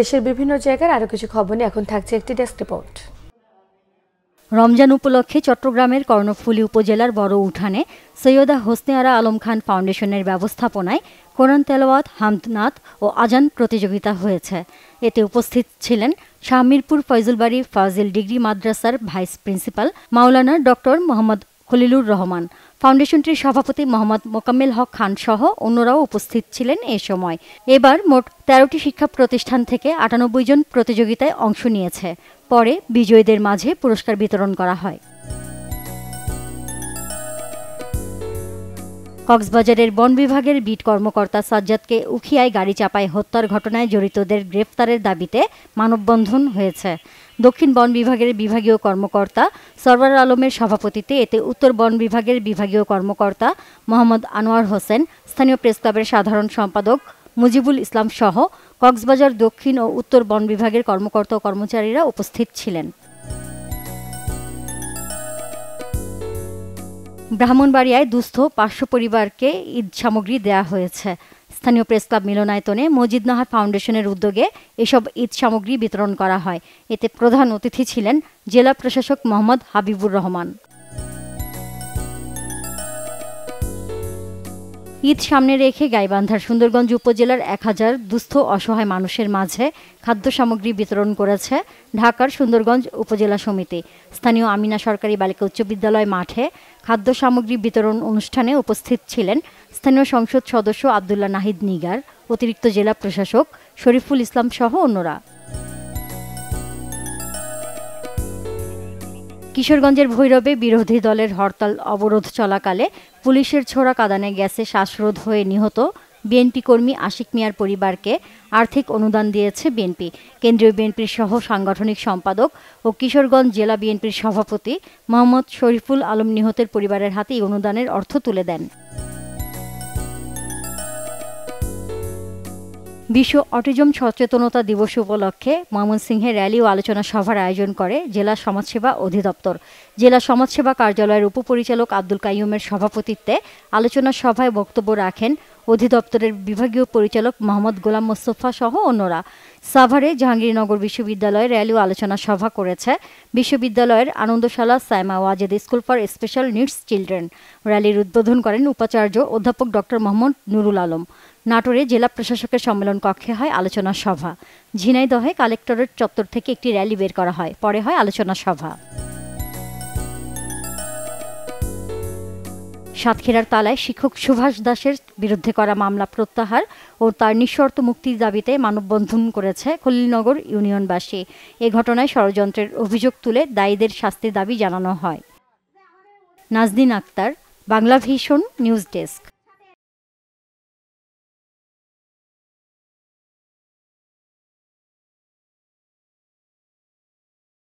দেশের বিভিন্ন জায়গার আরও কিছু খবর নিয়ে এখন থাকছে একটি ডেস্ক রিপোর্ট রমজান উপলক্ষে চট্টগ্রামের কর্ণফুলী উপজেলার বড় উঠানে সৈয়দা হোসনে আরা আলম খান ফাউন্ডেশনের ব্যবস্থাপনায় কোরআন তেলাওয়াত হামদনাথ ও আজান প্রতিযোগিতা হয়েছে এতে উপস্থিত ছিলেন শাহমিরপুর ফয়জুলবাড়ি ফাজিল ডিগ্রি মাদ্রাসার ভাইস প্রিন্সিপাল মাওলানা ডক্টর মোহাম্মদ খলিলুর রহমান ফাউন্ডেশনটির সভাপতি মোহাম্মদ মোকাম্মেল হক খান সহ অন্যরাও উপস্থিত ছিলেন এ সময় এবার মোট তেরোটি শিক্ষা প্রতিষ্ঠান থেকে আটানব্বই জন প্রতিযোগিতায় অংশ নিয়েছে পরে বিজয়ীদের মাঝে পুরস্কার বিতরণ করা হয় কক্সবাজারের বন বিভাগের বিট কর্মকর্তা সাজ্জাদকে উখিয়ায় গাড়ি চাপায় হত্যার ঘটনায় জড়িতদের গ্রেফতারের দাবিতে মানববন্ধন হয়েছে দক্ষিণ বন বিভাগের বিভাগীয় কর্মকর্তা সরবার আলমের সভাপতিতে এতে উত্তর বন বিভাগের বিভাগীয় কর্মকর্তা মোহাম্মদ আনোয়ার হোসেন স্থানীয় প্রেস ক্লাবের সাধারণ সম্পাদক মুজিবুল ইসলাম সহ কক্সবাজার দক্ষিণ ও উত্তর বন বিভাগের কর্মকর্তা ও কর্মচারীরা উপস্থিত ছিলেন ব্রাহ্মণবাড়িয়ায় দুস্থ পাঁচশো পরিবারকে ঈদ সামগ্রী দেয়া হয়েছে স্থানীয় প্রেস ক্লাব মিলনায়তনে মজিদ নাহার ফাউন্ডেশনের উদ্যোগে এসব ঈদ সামগ্রী বিতরণ করা হয় এতে প্রধান অতিথি ছিলেন জেলা প্রশাসক মোহাম্মদ হাবিবুর রহমান ঈদ সামনে রেখে গাইবান্ধার সুন্দরগঞ্জ উপজেলার এক হাজার দুস্থ অসহায় মানুষের মাঝে খাদ্য সামগ্রী বিতরণ করেছে ঢাকার সুন্দরগঞ্জ উপজেলা সমিতি স্থানীয় আমিনা সরকারি বালিকা উচ্চ বিদ্যালয় মাঠে খাদ্য সামগ্রী বিতরণ অনুষ্ঠানে উপস্থিত ছিলেন স্থানীয় সংসদ সদস্য আবদুল্লাহ নাহিদ নিগার অতিরিক্ত জেলা প্রশাসক শরীফুল ইসলাম সহ অন্যরা কিশোরগঞ্জের ভৈরবে বিরোধী দলের হরতাল অবরোধ চলাকালে পুলিশের ছোড়া কাদানে গ্যাসে শ্বাসরোধ হয়ে নিহত বিএনপি কর্মী আশিক মিয়ার পরিবারকে আর্থিক অনুদান দিয়েছে বিএনপি কেন্দ্রীয় বিএনপির সহ সাংগঠনিক সম্পাদক ও কিশোরগঞ্জ জেলা বিএনপির সভাপতি মোহাম্মদ শরীফুল আলম নিহতের পরিবারের হাতে এই অনুদানের অর্থ তুলে দেন বিশ্ব অটিজম সচেতনতা দিবস উপলক্ষে ময়মনসিংহের র্যালি ও আলোচনা সভার আয়োজন করে জেলা সমাজসেবা অধিদপ্তর জেলা সমাজসেবা কার্যালয়ের উপপরিচালক আব্দুল কাইয়ুমের সভাপতিত্বে আলোচনা সভায় বক্তব্য রাখেন অধিদপ্তরের বিভাগীয় পরিচালক মোহাম্মদ গোলাম মোস্তফা সহ অন্যরা সাভারে জাহাঙ্গীরনগর বিশ্ববিদ্যালয়ে র্যালি আলোচনা সভা করেছে বিশ্ববিদ্যালয়ের Anandashala Saima Wazed school for special needs children র্যালির উদ্বোধন করেন উপাচার্য অধ্যাপক ডক্টর মোহাম্মদ নুরুল আলম নাটোরে জেলা প্রশাসকের সম্মেলন কক্ষে হয় আলোচনা সভা ঝিনাইদহে কালেক্টরেট চত্বর থেকে একটি র্যালি বের করা হয় পরে হয় আলোচনা সভা সাতক্ষীরার তালায় শিক্ষক সুভাষ দাসের বিরুদ্ধে করা মামলা প্রত্যাহার ও তার নিঃশর্ত মুক্তির দাবিতে মানববন্ধন করেছে খলিলনগর ইউনিয়নবাসী এ ঘটনায় ষড়যন্ত্রের অভিযোগ তুলে দায়ীদের শাস্তির দাবি জানানো হয় Najdin Akhtar Bangla vision news desk